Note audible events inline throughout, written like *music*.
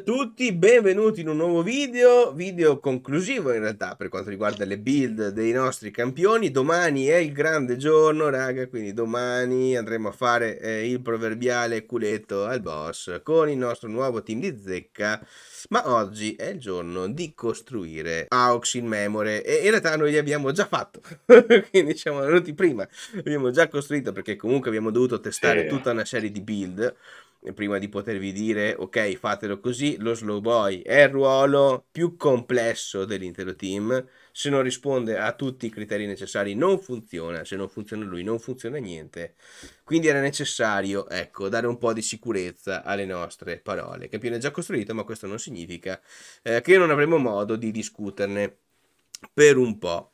a tutti, benvenuti in un nuovo video, video conclusivo in realtà per quanto riguarda le build dei nostri campioni. Domani è il grande giorno, raga, quindi domani andremo a fare eh, il proverbiale culetto al boss con il nostro nuovo team di zecca. Ma oggi è il giorno di costruire AUX in memore e in realtà noi li abbiamo già fatto, *laughs* quindi siamo venuti prima, abbiamo già costruito perché comunque abbiamo dovuto testare tutta una serie di build prima di potervi dire ok fatelo così, lo slow boy è il ruolo più complesso dell'intero team, se non risponde a tutti i criteri necessari non funziona, se non funziona lui non funziona niente, quindi era necessario ecco, dare un po' di sicurezza alle nostre parole, campione già costruito ma questo non significa eh, che non avremo modo di discuterne per un po'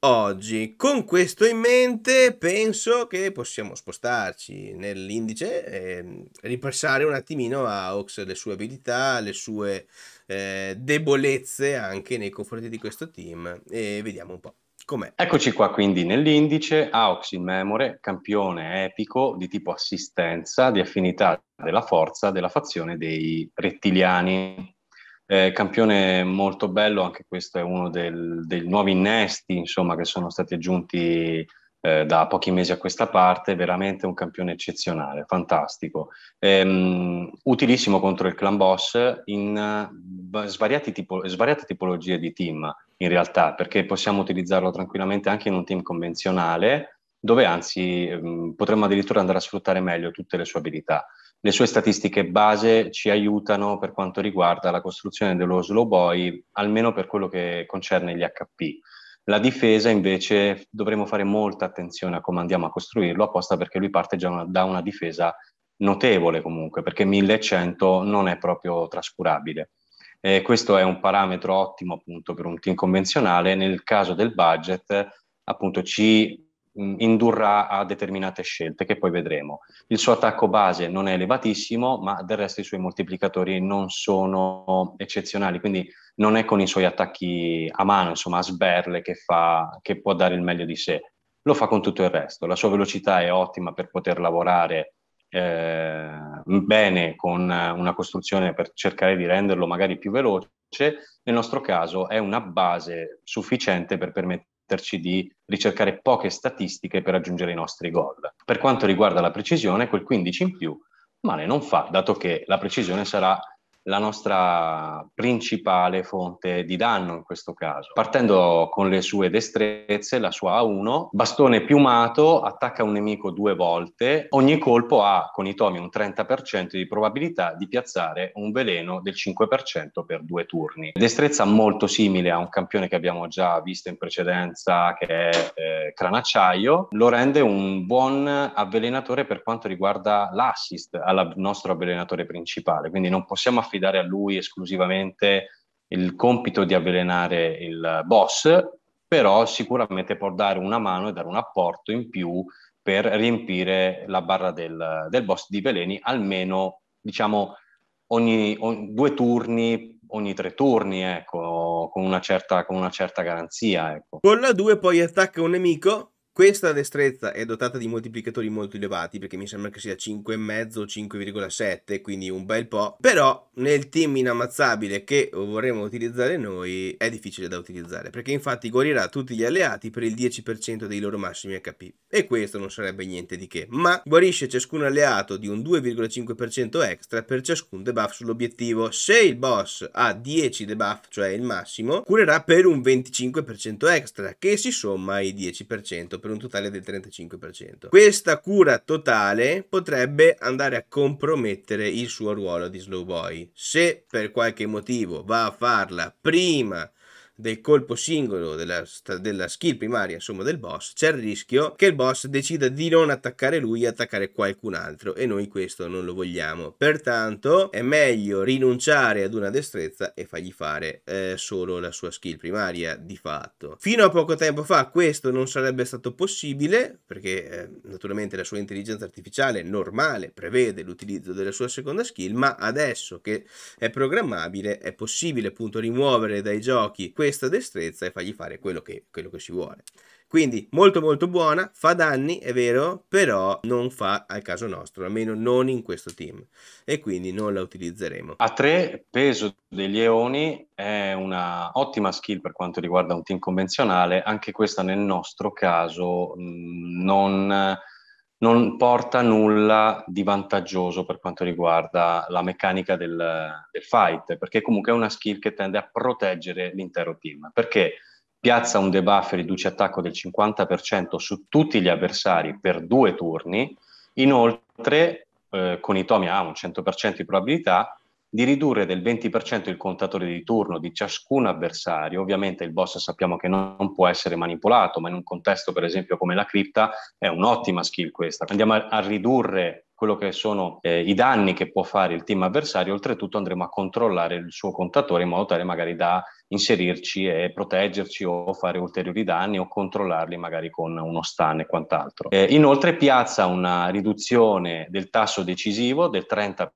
oggi. Con questo in mente penso che possiamo spostarci nell'indice e mm, ripassare un attimino a Ox le sue abilità, le sue eh, debolezze anche nei confronti di questo team e vediamo un po'. Com'è. Eccoci qua quindi nell'indice Aux in memore, campione epico di tipo assistenza, di affinità della forza della fazione dei rettiliani. Eh, campione molto bello, anche questo è uno del, dei nuovi innesti insomma, che sono stati aggiunti eh, da pochi mesi a questa parte, veramente un campione eccezionale, fantastico. Ehm, utilissimo contro il clan boss in eh, tipo, svariate tipologie di team in realtà, perché possiamo utilizzarlo tranquillamente anche in un team convenzionale, dove anzi ehm, potremmo addirittura andare a sfruttare meglio tutte le sue abilità le sue statistiche base ci aiutano per quanto riguarda la costruzione dello slow boy, almeno per quello che concerne gli HP. La difesa invece dovremo fare molta attenzione a come andiamo a costruirlo, apposta perché lui parte già una, da una difesa notevole comunque, perché 1100 non è proprio trascurabile. Eh, questo è un parametro ottimo appunto per un team convenzionale, nel caso del budget appunto ci Mm, indurrà a determinate scelte che poi vedremo. Il suo attacco base non è elevatissimo, ma del resto i suoi moltiplicatori non sono eccezionali, quindi non è con i suoi attacchi a mano, insomma a sberle, che, fa, che può dare il meglio di sé. Lo fa con tutto il resto. La sua velocità è ottima per poter lavorare eh, bene con una costruzione per cercare di renderlo magari più veloce. Nel nostro caso è una base sufficiente per permettere permetterci di ricercare poche statistiche per raggiungere i nostri gol. Per quanto riguarda la precisione, quel 15 in più male non fa, dato che la precisione sarà la nostra principale fonte di danno in questo caso. Partendo con le sue destrezze, la sua A1, bastone piumato, attacca un nemico due volte, ogni colpo ha con i tomi un 30% di probabilità di piazzare un veleno del 5% per due turni. Destrezza molto simile a un campione che abbiamo già visto in precedenza che è eh, Cranacciaio, lo rende un buon avvelenatore per quanto riguarda l'assist al nostro avvelenatore principale, quindi non possiamo affidare affidare a lui esclusivamente il compito di avvelenare il boss, però sicuramente può dare una mano e dare un apporto in più per riempire la barra del, del boss di veleni almeno diciamo ogni, ogni due turni ogni tre turni, ecco, con una certa, con una certa garanzia. Ecco. Con la 2 poi attacca un nemico questa destrezza è dotata di moltiplicatori molto elevati, perché mi sembra che sia 5,5 o 5,7, quindi un bel po'. Però nel team inammazzabile che vorremmo utilizzare noi è difficile da utilizzare, perché infatti guarirà tutti gli alleati per il 10% dei loro massimi HP. E questo non sarebbe niente di che, ma guarisce ciascun alleato di un 2,5% extra per ciascun debuff sull'obiettivo. Se il boss ha 10 debuff, cioè il massimo, curerà per un 25% extra, che si somma ai 10% per per un totale del 35%. Questa cura totale potrebbe andare a compromettere il suo ruolo di slow boy. Se per qualche motivo va a farla prima del colpo singolo, della, della, skill primaria, insomma, del boss, c'è il rischio che il boss decida di non attaccare lui e attaccare qualcun altro e noi questo non lo vogliamo. Pertanto è meglio rinunciare ad una destrezza e fargli fare eh, solo la sua skill primaria di fatto. Fino a poco tempo fa questo non sarebbe stato possibile perché eh, naturalmente la sua intelligenza artificiale normale prevede l'utilizzo della sua seconda skill, ma adesso che è programmabile è possibile appunto rimuovere dai giochi questo questa destrezza e fargli fare quello che, quello che si vuole. Quindi molto molto buona, fa danni, è vero, però non fa al caso nostro, almeno non in questo team. E quindi non la utilizzeremo. A 3 peso degli eoni è una ottima skill per quanto riguarda un team convenzionale, anche questa nel nostro caso mh, mm, non non porta nulla di vantaggioso per quanto riguarda la meccanica del, del, fight, perché comunque è una skill che tende a proteggere l'intero team, perché piazza un debuff e riduce attacco del 50% su tutti gli avversari per due turni, inoltre eh, con i Tomi ha un 100% di probabilità di ridurre del 20% il contatore di turno di ciascun avversario. Ovviamente il boss sappiamo che non può essere manipolato, ma in un contesto per esempio come la cripta è un'ottima skill questa. Andiamo a, a ridurre quello che sono eh, i danni che può fare il team avversario, oltretutto andremo a controllare il suo contatore in modo tale magari da inserirci e proteggerci o fare ulteriori danni o controllarli magari con uno stun e quant'altro. Eh, inoltre piazza una riduzione del tasso decisivo del 30%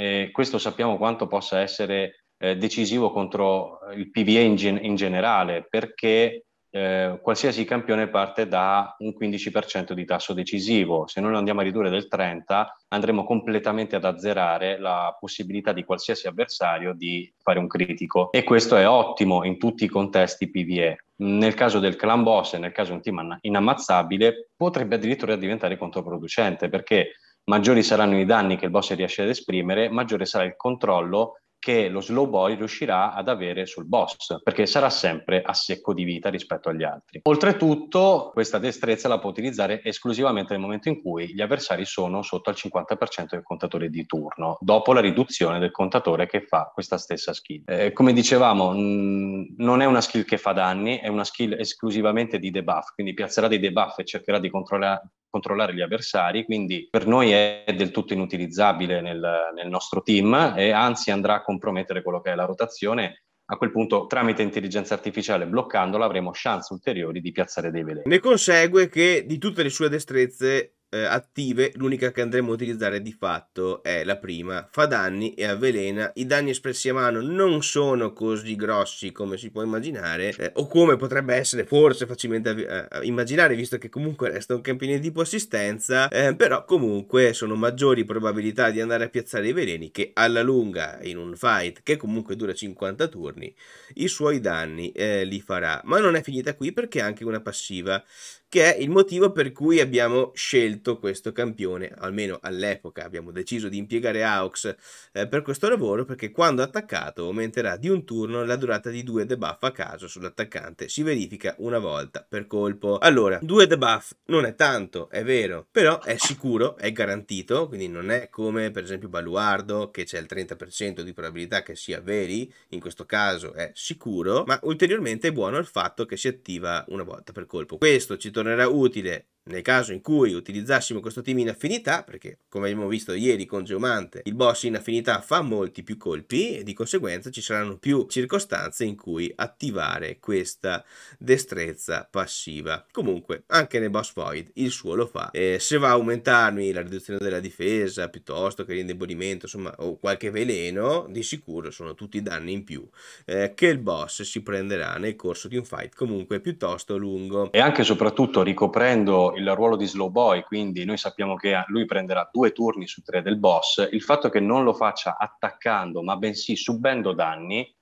eh, questo sappiamo quanto possa essere eh, decisivo contro il PVA in, gen- in generale, perché eh, qualsiasi campione parte da un 15% di tasso decisivo. Se noi lo andiamo a ridurre del 30%, andremo completamente ad azzerare la possibilità di qualsiasi avversario di fare un critico. E questo è ottimo in tutti i contesti PVE. Nel caso del clan boss e nel caso di un team inammazzabile, potrebbe addirittura diventare controproducente perché maggiori saranno i danni che il boss riesce ad esprimere, maggiore sarà il controllo che lo slow boy riuscirà ad avere sul boss, perché sarà sempre a secco di vita rispetto agli altri. Oltretutto, questa destrezza la può utilizzare esclusivamente nel momento in cui gli avversari sono sotto al 50% del contatore di turno, dopo la riduzione del contatore che fa questa stessa skill. Eh, come dicevamo, mh, mm, non è una skill che fa danni, è una skill esclusivamente di debuff, quindi piazzerà dei debuff e cercherà di controlla- controllare gli avversari, quindi per noi è del tutto inutilizzabile nel, nel nostro team e anzi andrà a compromettere quello che è la rotazione a quel punto, tramite intelligenza artificiale, bloccandola, avremo chance ulteriori di piazzare dei veleni. Ne consegue che di tutte le sue destrezze eh, attive, l'unica che andremo a utilizzare di fatto è la prima, fa danni e avvelena, i danni espressi a mano non sono così grossi come si può immaginare eh, o come potrebbe essere forse facilmente eh, eh, immaginare visto che comunque resta un campione di tipo assistenza, eh, però comunque sono maggiori probabilità di andare a piazzare i veleni che alla lunga in un fight che comunque dura 50 turni i suoi danni eh, li farà, ma non è finita qui perché ha anche una passiva che è il motivo per cui abbiamo scelto questo campione, almeno all'epoca abbiamo deciso di impiegare AUX eh, per questo lavoro perché quando attaccato aumenterà di un turno la durata di due debuff a caso sull'attaccante, si verifica una volta per colpo. Allora, due debuff non è tanto, è vero, però è sicuro, è garantito, quindi non è come per esempio Baluardo che c'è il 30% di probabilità che sia veri, in questo caso è sicuro, ma ulteriormente è buono il fatto che si attiva una volta per colpo. Questo ci tornerà utile nel caso in cui utilizzassimo questo team in affinità, perché come abbiamo visto ieri con Geomante, il boss in affinità fa molti più colpi e di conseguenza ci saranno più circostanze in cui attivare questa destrezza passiva. Comunque, anche nel boss void il suo lo fa. E se va a aumentarmi la riduzione della difesa piuttosto che l'indebolimento, insomma, o qualche veleno, di sicuro sono tutti danni in più eh, che il boss si prenderà nel corso di un fight comunque piuttosto lungo. E anche e soprattutto ricoprendo il ruolo di slow boy, quindi noi sappiamo che lui prenderà due turni su tre del boss, il fatto che non lo faccia attaccando ma bensì subendo danni,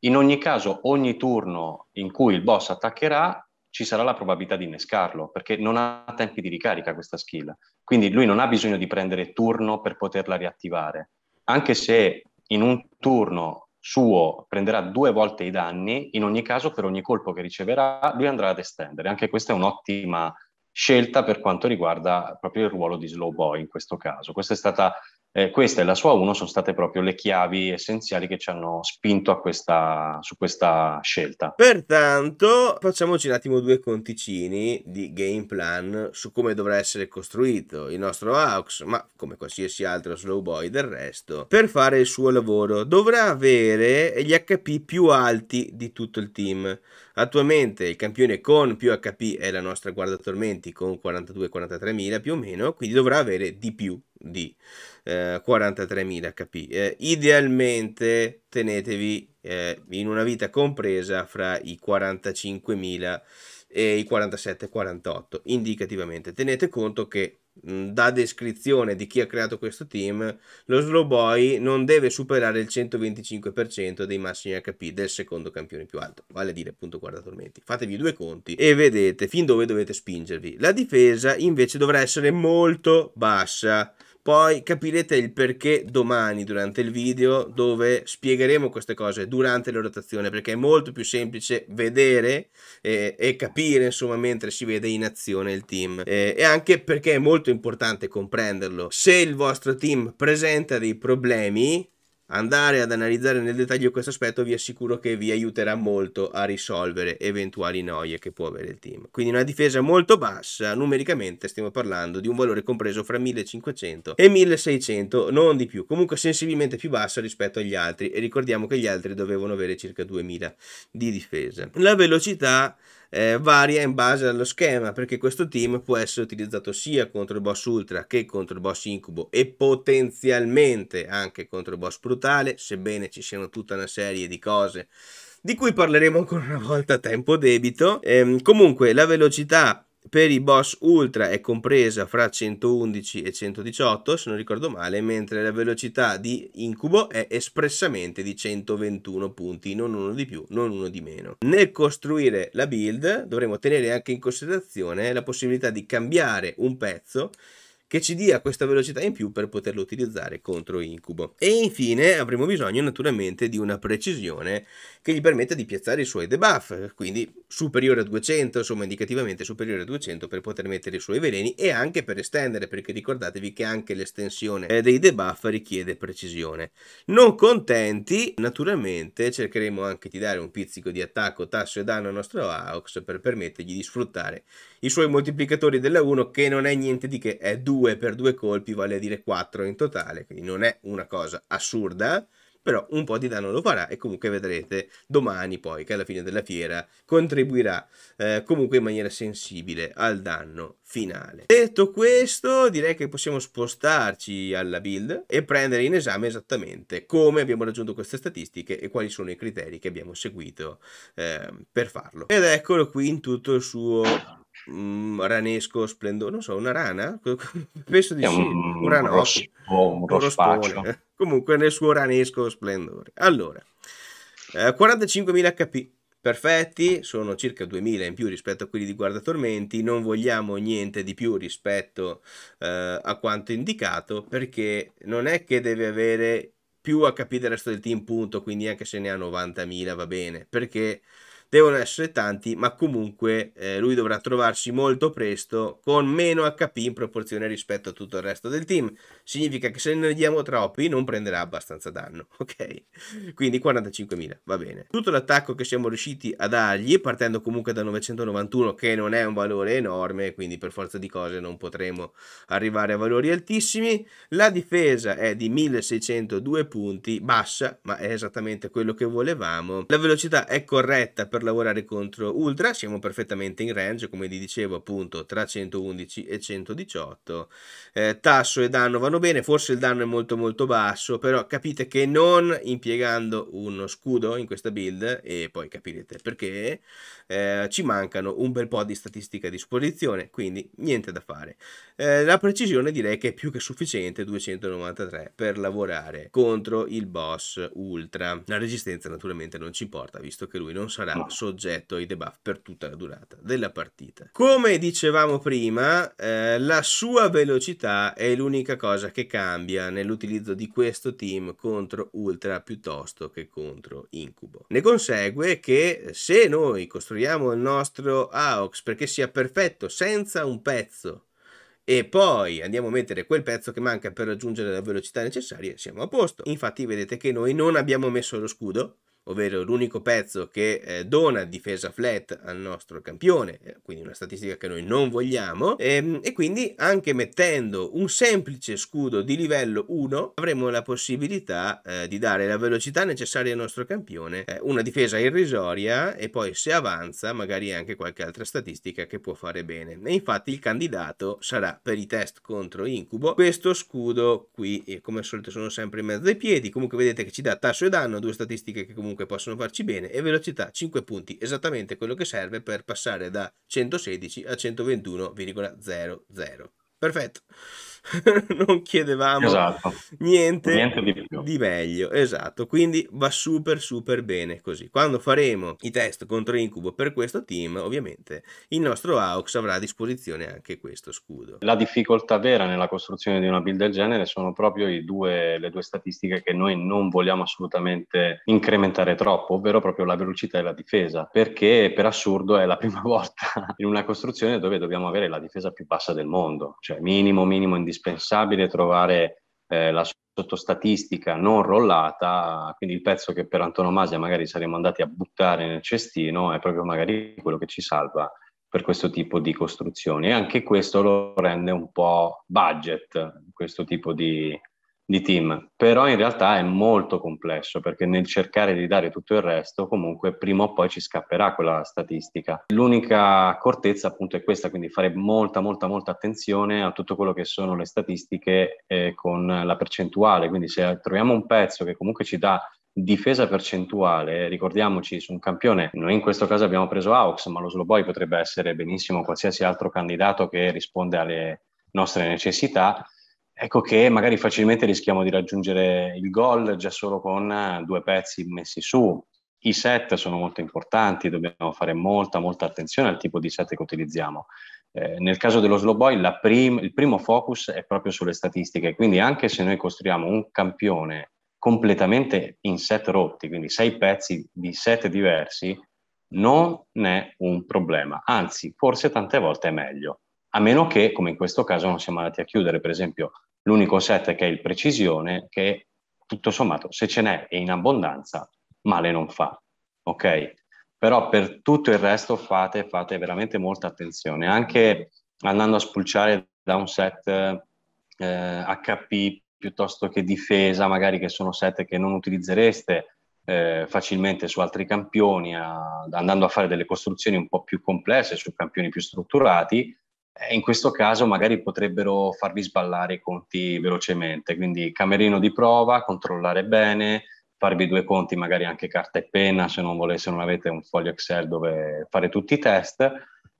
in ogni caso ogni turno in cui il boss attaccherà ci sarà la probabilità di innescarlo, perché non ha tempi di ricarica questa skill. Quindi lui non ha bisogno di prendere turno per poterla riattivare. Anche se in un turno suo prenderà due volte i danni, in ogni caso per ogni colpo che riceverà lui andrà ad estendere. Anche questa è un'ottima scelta per quanto riguarda proprio il ruolo di slow boy in questo caso. Questa è stata, eh, questa e la sua 1 sono state proprio le chiavi essenziali che ci hanno spinto questa, su questa scelta. Pertanto facciamoci un attimo due conticini di game plan su come dovrà essere costruito il nostro AUX, ma come qualsiasi altro slow boy del resto, per fare il suo lavoro dovrà avere gli HP più alti di tutto il team. Attualmente il campione con più HP è la nostra guarda tormenti con 42-43 mila più o meno, quindi dovrà avere di più di eh, 43.000 HP. Eh, idealmente tenetevi eh, in una vita compresa fra i 45.000 e i 47-48, indicativamente. Tenete conto che da descrizione di chi ha creato questo team, lo slow boy non deve superare il 125% dei massimi HP del secondo campione più alto, vale a dire appunto guarda tormenti. Fatevi due conti e vedete fin dove dovete spingervi. La difesa invece dovrà essere molto bassa poi capirete il perché domani durante il video dove spiegheremo queste cose durante la rotazione perché è molto più semplice vedere eh, e capire insomma mentre si vede in azione il team eh, e anche perché è molto importante comprenderlo. Se il vostro team presenta dei problemi andare ad analizzare nel dettaglio questo aspetto vi assicuro che vi aiuterà molto a risolvere eventuali noie che può avere il team. Quindi una difesa molto bassa, numericamente stiamo parlando di un valore compreso fra 1500 e 1600, non di più, comunque sensibilmente più bassa rispetto agli altri e ricordiamo che gli altri dovevano avere circa 2000 di difesa. La velocità eh, varia in base allo schema perché questo team può essere utilizzato sia contro il boss ultra che contro il boss incubo e potenzialmente anche contro il boss brutale sebbene ci siano tutta una serie di cose di cui parleremo ancora una volta a tempo debito. Ehm, comunque la velocità per i boss ultra è compresa fra 111 e 118, se non ricordo male, mentre la velocità di incubo è espressamente di 121 punti, non uno di più, non uno di meno. Nel costruire la build dovremo tenere anche in considerazione la possibilità di cambiare un pezzo che ci dia questa velocità in più per poterlo utilizzare contro incubo. E infine avremo bisogno naturalmente di una precisione che gli permetta di piazzare i suoi debuff, quindi superiore a 200, insomma indicativamente superiore a 200 per poter mettere i suoi veleni e anche per estendere, perché ricordatevi che anche l'estensione eh, dei debuff richiede precisione. Non contenti, naturalmente cercheremo anche di dare un pizzico di attacco, tasso e danno al nostro Aux per permettergli di sfruttare i suoi moltiplicatori della 1 che non è niente di che, è 2 per 2 colpi, vale a dire 4 in totale, quindi non è una cosa assurda però un po' di danno lo farà e comunque vedrete domani poi che alla fine della fiera contribuirà eh, comunque in maniera sensibile al danno finale. Detto questo, direi che possiamo spostarci alla build e prendere in esame esattamente come abbiamo raggiunto queste statistiche e quali sono i criteri che abbiamo seguito eh, per farlo. Ed eccolo qui in tutto il suo mm, ranesco splendore, non so, una rana? *laughs* Penso di sì, un, un ranocchio, un, un *laughs* Comunque nel suo ranesco splendore. Allora, eh, 45.000 HP perfetti, sono circa 2000 in più rispetto a quelli di Guarda Tormenti, non vogliamo niente di più rispetto eh, a quanto indicato perché non è che deve avere più HP del resto del team punto, quindi anche se ne ha 90.000 va bene, perché devono essere tanti, ma comunque eh, lui dovrà trovarsi molto presto con meno HP in proporzione rispetto a tutto il resto del team. Significa che se ne diamo troppi non prenderà abbastanza danno, *laughs* ok? Quindi 45.000, va bene. Tutto l'attacco che siamo riusciti a dargli, partendo comunque da 991, che non è un valore enorme, quindi per forza di cose non potremo arrivare a valori altissimi. La difesa è di 1602 punti, bassa, ma è esattamente quello che volevamo. La velocità è corretta per per lavorare contro Ultra, siamo perfettamente in range, come vi dicevo appunto tra 111 e 118, eh, tasso e danno vanno bene, forse il danno è molto molto basso, però capite che non impiegando uno scudo in questa build, e poi capirete perché, eh, ci mancano un bel po' di statistica a disposizione, quindi niente da fare. Eh, la precisione direi che è più che sufficiente, 293, per lavorare contro il boss Ultra. La resistenza naturalmente non ci importa, visto che lui non sarà soggetto ai debuff per tutta la durata della partita. Come dicevamo prima, eh, la sua velocità è l'unica cosa che cambia nell'utilizzo di questo team contro Ultra piuttosto che contro Incubo. Ne consegue che se noi costruiamo il nostro AOX perché sia perfetto senza un pezzo e poi andiamo a mettere quel pezzo che manca per raggiungere la velocità necessaria, siamo a posto. Infatti vedete che noi non abbiamo messo lo scudo, ovvero l'unico pezzo che eh, dona difesa flat al nostro campione, eh, quindi una statistica che noi non vogliamo, e, ehm, e quindi anche mettendo un semplice scudo di livello 1 avremo la possibilità eh, di dare la velocità necessaria al nostro campione, eh, una difesa irrisoria e poi se avanza magari anche qualche altra statistica che può fare bene. E infatti il candidato sarà per i test contro incubo questo scudo qui, eh, come al solito sono sempre in mezzo ai piedi, comunque vedete che ci dà tasso e danno, due statistiche che comunque comunque possono farci bene e velocità 5 punti, esattamente quello che serve per passare da 116 a 121,00. Perfetto. *laughs* non chiedevamo esatto. niente, niente di, di, meglio. Esatto, quindi va super super bene così. Quando faremo i test contro Incubo per questo team, ovviamente il nostro AUX avrà a disposizione anche questo scudo. La difficoltà vera nella costruzione di una build del genere sono proprio due, le due statistiche che noi non vogliamo assolutamente incrementare troppo, ovvero proprio la velocità e la difesa, perché per assurdo è la prima *laughs* volta in una costruzione dove dobbiamo avere la difesa più bassa del mondo, cioè minimo minimo indispensabile indispensabile trovare eh, la sottostatistica non rollata, quindi il pezzo che per antonomasia magari saremmo andati a buttare nel cestino è proprio magari quello che ci salva per questo tipo di costruzioni e anche questo lo rende un po' budget, questo tipo di, di team, però in realtà è molto complesso perché nel cercare di dare tutto il resto comunque prima o poi ci scapperà quella statistica. L'unica accortezza appunto è questa, quindi fare molta molta molta attenzione a tutto quello che sono le statistiche eh, con la percentuale, quindi se troviamo un pezzo che comunque ci dà difesa percentuale, ricordiamoci su un campione, noi in questo caso abbiamo preso Aux, ma lo Sloboy potrebbe essere benissimo qualsiasi altro candidato che risponde alle nostre necessità, Ecco che magari facilmente rischiamo di raggiungere il gol già solo con due pezzi messi su. I set sono molto importanti, dobbiamo fare molta, molta attenzione al tipo di set che utilizziamo. Eh, nel caso dello slow boy, prim- il primo focus è proprio sulle statistiche, quindi anche se noi costruiamo un campione completamente in set rotti, quindi sei pezzi di set diversi, non è un problema, anzi, forse tante volte è meglio a meno che, come in questo caso, non siamo andati a chiudere, per esempio, L'unico set che è il precisione, che tutto sommato, se ce n'è e in abbondanza, male non fa. Ok? Però per tutto il resto fate, fate veramente molta attenzione, anche andando a spulciare da un set eh, HP piuttosto che difesa, magari che sono set che non utilizzereste eh, facilmente su altri campioni, a, andando a fare delle costruzioni un po' più complesse su campioni più strutturati, eh, in questo caso magari potrebbero farvi sballare i conti velocemente, quindi camerino di prova, controllare bene, farvi due conti magari anche carta e penna se non, volete, non avete un foglio Excel dove fare tutti i test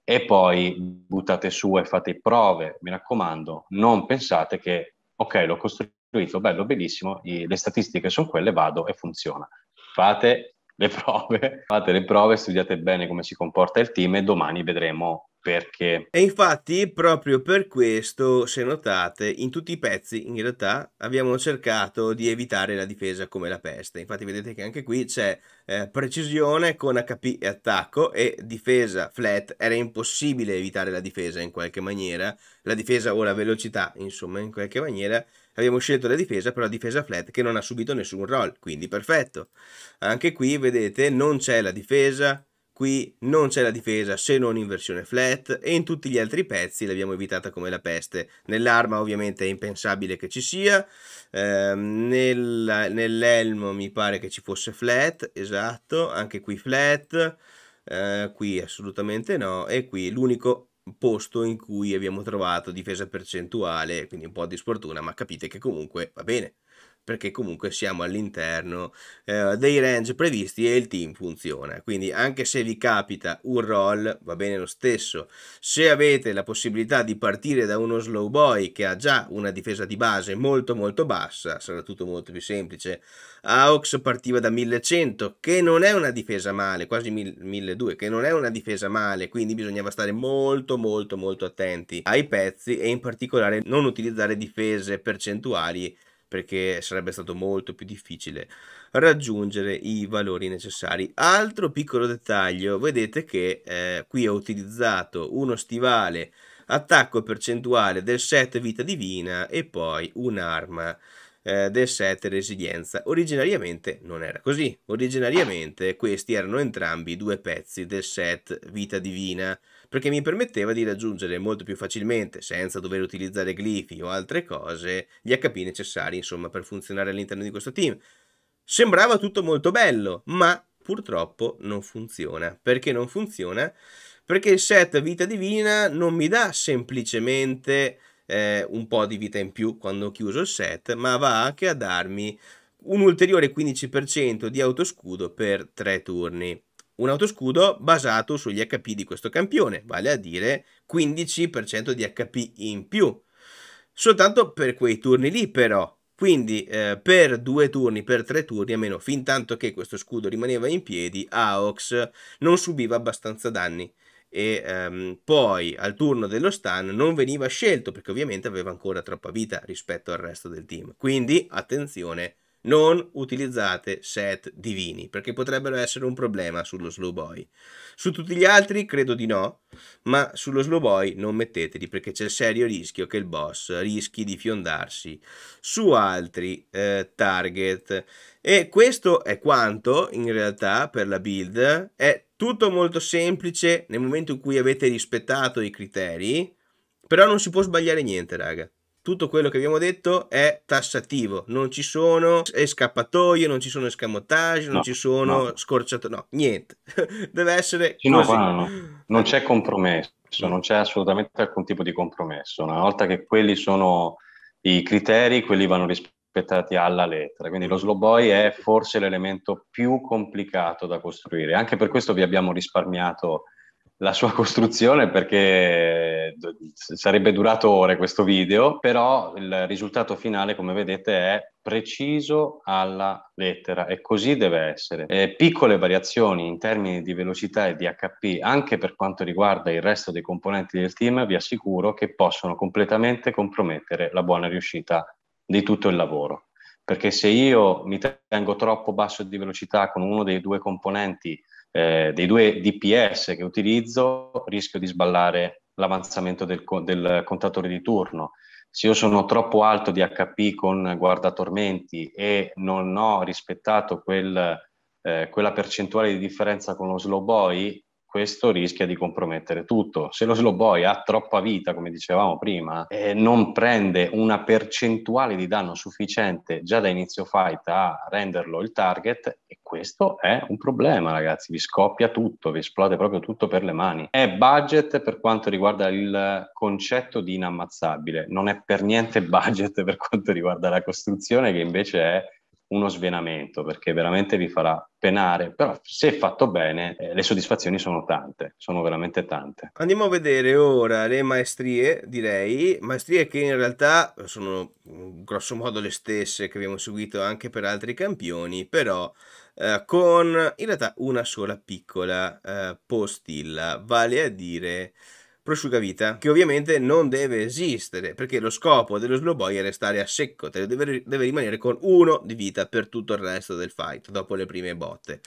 e poi buttate su e fate prove, mi raccomando, non pensate che ok, l'ho costruito, bello, bellissimo, le statistiche sono quelle, vado e funziona. Fate le *laughs* prove, fate le prove, studiate bene come si comporta il team e domani vedremo perché. E infatti proprio per questo, se notate, in tutti i pezzi in realtà abbiamo cercato di evitare la difesa come la peste. Infatti vedete che anche qui c'è eh, precisione con HP e attacco e difesa flat. Era impossibile evitare la difesa in qualche maniera, la difesa o la velocità, insomma, in qualche maniera. Abbiamo scelto la difesa, però difesa flat che non ha subito nessun roll, quindi perfetto. Anche qui, vedete, non c'è la difesa, qui non c'è la difesa se non in versione flat e in tutti gli altri pezzi l'abbiamo evitata come la peste. Nell'arma ovviamente è impensabile che ci sia, eh, nel, nell'elmo mi pare che ci fosse flat, esatto, anche qui flat, eh, qui assolutamente no e qui l'unico posto in cui abbiamo trovato difesa percentuale, quindi un po' di sfortuna, ma capite che comunque va bene perché comunque siamo all'interno eh, dei range previsti e il team funziona. Quindi anche se vi capita un roll, va bene lo stesso. Se avete la possibilità di partire da uno slow boy che ha già una difesa di base molto molto bassa, sarà tutto molto più semplice. Aux partiva da 1100, che non è una difesa male, quasi 1200, che non è una difesa male, quindi bisognava stare molto molto molto attenti ai pezzi e in particolare non utilizzare difese percentuali perché sarebbe stato molto più difficile raggiungere i valori necessari. Altro piccolo dettaglio, vedete che eh, qui ho utilizzato uno stivale attacco percentuale del set vita divina e poi un'arma eh, del set resilienza. Originariamente non era così, originariamente questi erano entrambi due pezzi del set vita divina perché mi permetteva di raggiungere molto più facilmente, senza dover utilizzare glifi o altre cose, gli HP necessari insomma per funzionare all'interno di questo team. Sembrava tutto molto bello, ma purtroppo non funziona. Perché non funziona? Perché il set vita divina non mi dà semplicemente eh, un po' di vita in più quando ho chiuso il set, ma va anche a darmi un ulteriore 15% di autoscudo per tre turni un autoscudo basato sugli HP di questo campione, vale a dire 15% di HP in più. Soltanto per quei turni lì però, quindi eh, per due turni, per tre turni, a meno fin tanto che questo scudo rimaneva in piedi, Aox non subiva abbastanza danni. E ehm, poi al turno dello stun non veniva scelto perché ovviamente aveva ancora troppa vita rispetto al resto del team. Quindi attenzione non utilizzate set divini perché potrebbero essere un problema sullo slow boy. Su tutti gli altri credo di no, ma sullo slow boy non metteteli perché c'è il serio rischio che il boss rischi di fiondarsi su altri eh, target. E questo è quanto in realtà per la build, è tutto molto semplice nel momento in cui avete rispettato i criteri, però non si può sbagliare niente raga tutto quello che abbiamo detto è tassativo, non ci sono scappatoie, non ci sono escamotage, non no, ci sono no. scorciatoie, no, niente, *laughs* deve essere sì, no, no, non c'è eh. compromesso, non c'è assolutamente alcun tipo di compromesso, una volta che quelli sono i criteri, quelli vanno rispettati alla lettera, quindi lo slow boy è forse l'elemento più complicato da costruire, anche per questo vi abbiamo risparmiato la sua costruzione perché sarebbe durato ore questo video, però il risultato finale, come vedete, è preciso alla lettera e così deve essere. Eh, piccole variazioni in termini di velocità e di HP anche per quanto riguarda il resto dei componenti del team, vi assicuro che possono completamente compromettere la buona riuscita di tutto il lavoro. Perché se io mi tengo troppo basso di velocità con uno dei due componenti, eh, dei due DPS che utilizzo rischio di sballare l'avanzamento del, del contatore di turno. Se io sono troppo alto di HP con guardatormenti e non ho rispettato quel, eh, quella percentuale di differenza con lo slow boy, questo rischia di compromettere tutto. Se lo slow boy ha troppa vita, come dicevamo prima, e non prende una percentuale di danno sufficiente già da inizio fight a renderlo il target, e questo è un problema, ragazzi. Vi scoppia tutto, vi esplode proprio tutto per le mani. È budget per quanto riguarda il concetto di inammazzabile, non è per niente budget per quanto riguarda la costruzione, che invece è uno svenamento perché veramente vi farà penare, però se fatto bene eh, le soddisfazioni sono tante, sono veramente tante. Andiamo a vedere ora le maestrie, direi, maestrie che in realtà sono mm, grosso modo le stesse che abbiamo seguito anche per altri campioni, però eh, con in realtà una sola piccola eh, postilla, vale a dire prosciugavita, che ovviamente non deve esistere, perché lo scopo dello slow boy è restare a secco, te deve, deve rimanere con uno di vita per tutto il resto del fight, dopo le prime botte.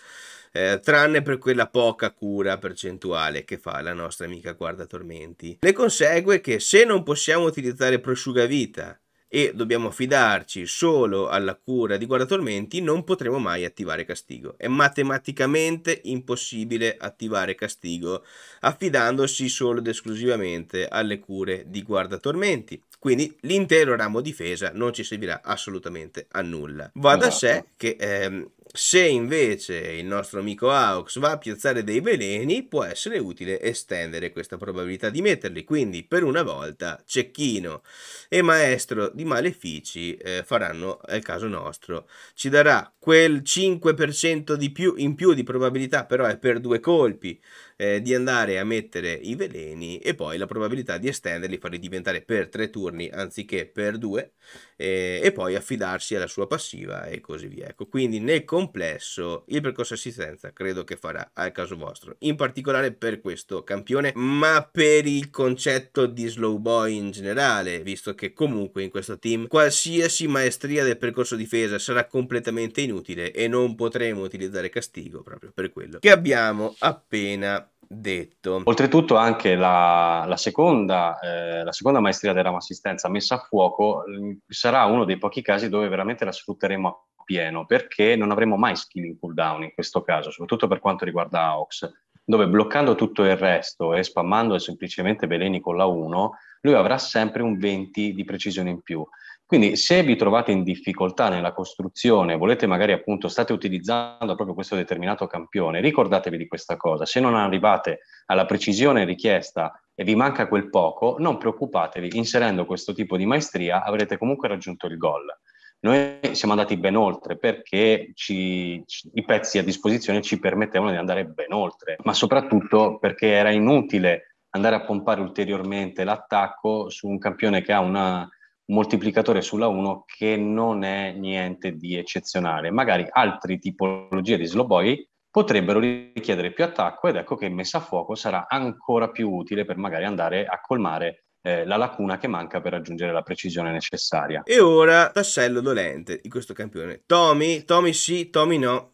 Eh, tranne per quella poca cura percentuale che fa la nostra amica guarda tormenti. Ne consegue che se non possiamo utilizzare prosciugavita e dobbiamo fidarci solo alla cura di guardatormenti, non potremo mai attivare castigo. È matematicamente impossibile attivare castigo affidandosi solo ed esclusivamente alle cure di guardatormenti. Quindi l'intero ramo difesa non ci servirà assolutamente a nulla. Va da esatto. sé che ehm, se invece il nostro amico Aux va a piazzare dei veleni, può essere utile estendere questa probabilità di metterli. Quindi, per una volta, Cecchino e Maestro di Malefici eh, faranno il caso nostro. Ci darà quel 5% di più, in più di probabilità, però è per due colpi, eh, di andare a mettere i veleni e poi la probabilità di estenderli, farli diventare per tre turni anziché per due, eh, e poi affidarsi alla sua passiva e così via. Ecco, quindi nel complesso il percorso assistenza credo che farà al caso vostro, in particolare per questo campione, ma per il concetto di slow boy in generale, visto che comunque in questo team qualsiasi maestria del percorso difesa sarà completamente inutile e non potremo utilizzare castigo proprio per quello che abbiamo appena detto. Oltretutto anche la, la, seconda, eh, la seconda maestria della assistenza messa a fuoco mm, sarà uno dei pochi casi dove veramente la sfrutteremo appieno perché non avremo mai skilling cooldown in questo caso, soprattutto per quanto riguarda Aux, dove bloccando tutto il resto e spammando semplicemente veleni con la 1, lui avrà sempre un 20 di precisione in più. Quindi se vi trovate in difficoltà nella costruzione, volete magari appunto, state utilizzando proprio questo determinato campione, ricordatevi di questa cosa, se non arrivate alla precisione richiesta e vi manca quel poco, non preoccupatevi, inserendo questo tipo di maestria avrete comunque raggiunto il gol. Noi siamo andati ben oltre perché ci, ci, i pezzi a disposizione ci permettevano di andare ben oltre, ma soprattutto perché era inutile andare a pompare ulteriormente l'attacco su un campione che ha una, un moltiplicatore sulla 1 che non è niente di eccezionale. Magari altre tipologie di slow boy potrebbero richiedere più attacco ed ecco che messa a fuoco sarà ancora più utile per magari andare a colmare eh, la lacuna che manca per raggiungere la precisione necessaria. E ora tassello dolente di questo campione. Tommy, Tommy sì, Tommy no.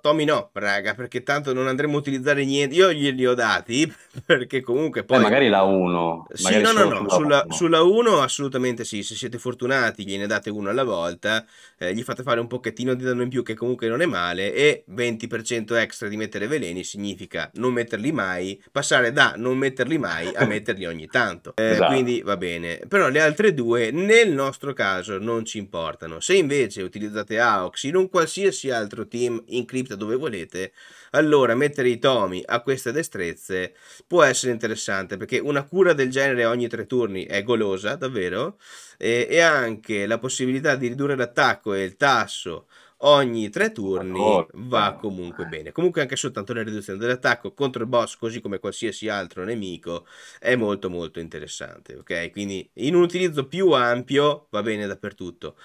Tommy no, raga, perché tanto non andremo a utilizzare niente. Io glieli ho dati *laughs* perché comunque eh, poi... Eh, magari la 1. Sì, no, no, no, sulla, sulla 1 assolutamente sì, se siete fortunati gliene date uno alla volta, eh, gli fate fare un pochettino di danno in più che comunque non è male e 20% extra di mettere veleni significa non metterli mai, passare da non metterli mai a *laughs* metterli ogni tanto. Eh, esatto. Quindi va bene. Però le altre due nel nostro caso non ci importano. Se invece utilizzate AOX in un qualsiasi altro team, in cripta dove volete, allora mettere i tomi a queste destrezze può essere interessante perché una cura del genere ogni tre turni è golosa davvero e, e anche la possibilità di ridurre l'attacco e il tasso ogni tre turni D'accordo. va comunque bene. Comunque anche soltanto la riduzione dell'attacco contro il boss, così come qualsiasi altro nemico, è molto molto interessante, ok? Quindi in un utilizzo più ampio va bene dappertutto.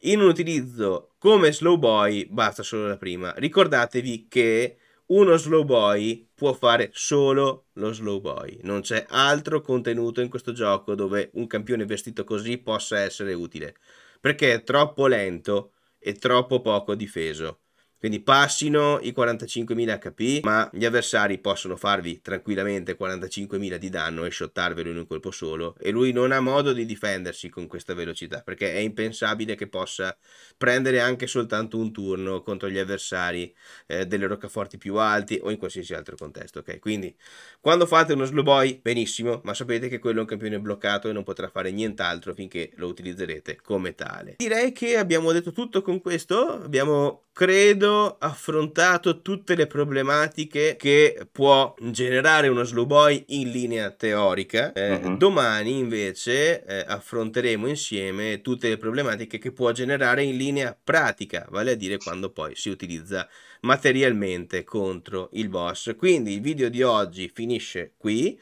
In un utilizzo come slow boy basta solo la prima. Ricordatevi che uno slow boy può fare solo lo slow boy, non c'è altro contenuto in questo gioco dove un campione vestito così possa essere utile, perché è troppo lento e troppo poco difeso. Quindi passino i 45.000 HP, ma gli avversari possono farvi tranquillamente 45.000 di danno e shottarvelo in un colpo solo. E lui non ha modo di difendersi con questa velocità, perché è impensabile che possa prendere anche soltanto un turno contro gli avversari eh, delle roccaforti più alti o in qualsiasi altro contesto, ok? Quindi, quando fate uno slow boy, benissimo, ma sapete che quello è un campione bloccato e non potrà fare nient'altro finché lo utilizzerete come tale. Direi che abbiamo detto tutto con questo, abbiamo, credo, hanno affrontato tutte le problematiche che può generare uno slow boy in linea teorica. Eh, uh-huh. Domani invece eh, affronteremo insieme tutte le problematiche che può generare in linea pratica, vale a dire quando poi si utilizza materialmente contro il boss. Quindi il video di oggi finisce qui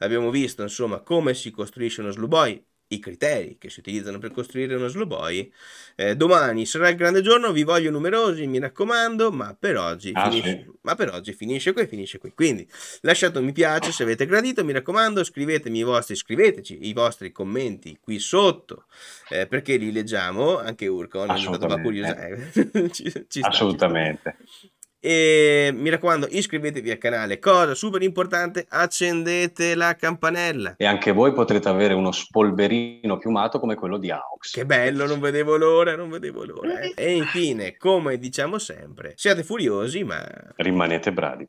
abbiamo visto insomma come si costruisce uno slow boy i criteri che si utilizzano per costruire uno slow boy. Eh, domani sarà il grande giorno, vi voglio numerosi, mi raccomando, ma per oggi, ah, finisce, sì. ma per oggi finisce qui, finisce qui. Quindi lasciate un mi piace se avete gradito, mi raccomando, scrivetemi i vostri, scriveteci i vostri commenti qui sotto, eh, perché li leggiamo, anche Urcon è stato curioso. *laughs* Eh, ci, ci sta, Assolutamente. Ci e mi raccomando iscrivetevi al canale cosa super importante accendete la campanella e anche voi potrete avere uno spolverino piumato come quello di Aux che bello non vedevo l'ora non vedevo l'ora eh. e infine come diciamo sempre siate furiosi ma rimanete bravi